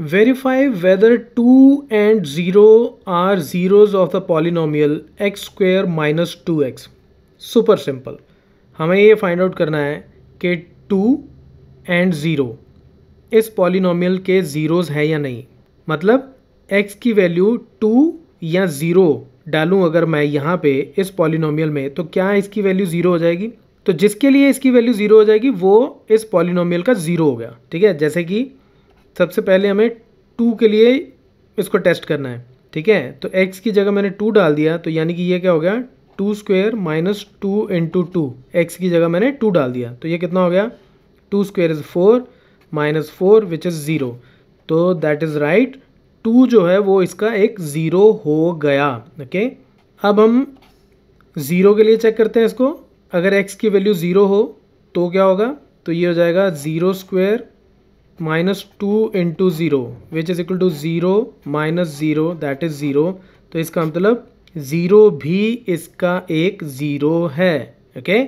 verify whether two and zero are zeros of the the x square minus two x super simple हमें ये find out करना है कि two and zero इस polynomial के zeros हैं या नहीं मतलब एक्स की वैल्यू टू या ज़ीरो डालूँ अगर मैं यहाँ पे इस पॉलिनॉमियल में तो क्या इसकी वैल्यू ज़ीरो हो जाएगी तो जिसके लिए इसकी वैल्यू ज़ीरो हो जाएगी वो इस पॉलिनॉमियल का ज़ीरो हो गया ठीक है जैसे कि सबसे पहले हमें टू के लिए इसको टेस्ट करना है ठीक है तो एक्स की जगह मैंने टू डाल दिया तो यानी कि ये क्या हो गया two square minus two into two x की जगह मैंने टू डाल दिया तो ये कितना हो गया two square is four minus four which is zero तो दैट इज़ राइट टू जो है वो इसका एक ज़ीरो हो गया ओके अब हम ज़ीरो के लिए चेक करते हैं इसको अगर एक्स की वैल्यू ज़ीरो हो तो क्या होगा तो ये हो जाएगा zero square minus two into zero which is equal to zero minus zero that is zero तो इसका मतलब ज़ीरो भी इसका एक ज़ीरो है ओके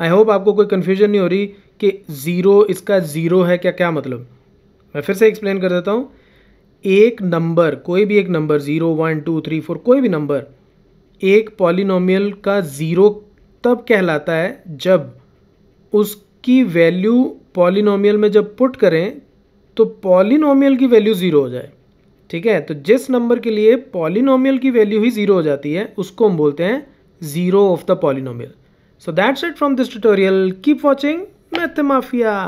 आई होप आपको कोई कन्फ्यूजन नहीं हो रही कि ज़ीरो इसका ज़ीरो है क्या क्या मतलब मैं फिर से एक्सप्लेन कर देता हूँ एक नंबर कोई भी एक number zero one two three four कोई भी नंबर एक पॉलिनोमियल का ज़ीरो तब कहलाता है जब उसकी वैल्यू पॉलिनोमियल में जब पुट करें तो पॉलिनोमियल की वैल्यू ज़ीरो हो जाए ठीक है तो जिस नंबर के लिए पॉलिनोमियल की वैल्यू ही ज़ीरो हो जाती है उसको हम बोलते हैं zero of the polynomial so that's it from this tutorial keep watching Math mafia